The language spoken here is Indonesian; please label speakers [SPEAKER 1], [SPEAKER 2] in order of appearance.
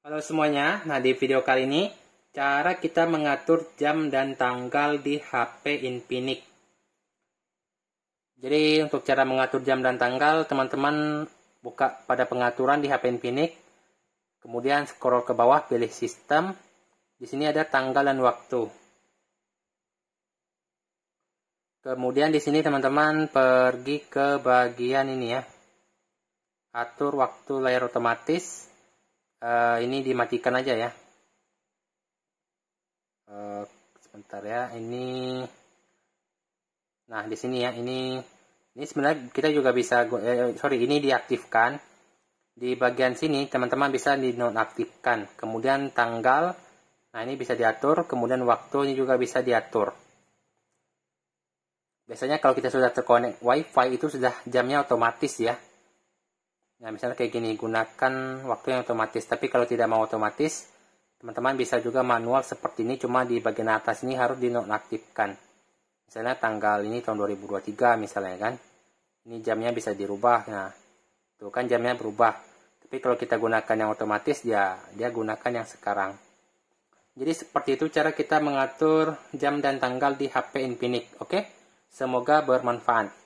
[SPEAKER 1] Halo semuanya, nah di video kali ini cara kita mengatur jam dan tanggal di HP Infinix. Jadi untuk cara mengatur jam dan tanggal, teman-teman buka pada pengaturan di HP Infinix, kemudian scroll ke bawah pilih sistem, di sini ada tanggal dan waktu. Kemudian di sini teman-teman pergi ke bagian ini ya, atur waktu layar otomatis, uh, ini dimatikan aja ya uh, sebentar ya ini nah di sini ya ini ini sebenarnya kita juga bisa eh, eh, sorry ini diaktifkan di bagian sini teman-teman bisa dinonaktifkan kemudian tanggal nah ini bisa diatur kemudian waktunya juga bisa diatur biasanya kalau kita sudah terkonek wifi itu sudah jamnya otomatis ya Nah, misalnya kayak gini, gunakan waktu yang otomatis. Tapi kalau tidak mau otomatis, teman-teman bisa juga manual seperti ini, cuma di bagian atas ini harus dinonaktifkan. Misalnya tanggal ini tahun 2023 misalnya kan. Ini jamnya bisa dirubah. Nah, itu kan jamnya berubah. Tapi kalau kita gunakan yang otomatis, ya dia gunakan yang sekarang. Jadi seperti itu cara kita mengatur jam dan tanggal di HP Infinix, oke? Semoga bermanfaat.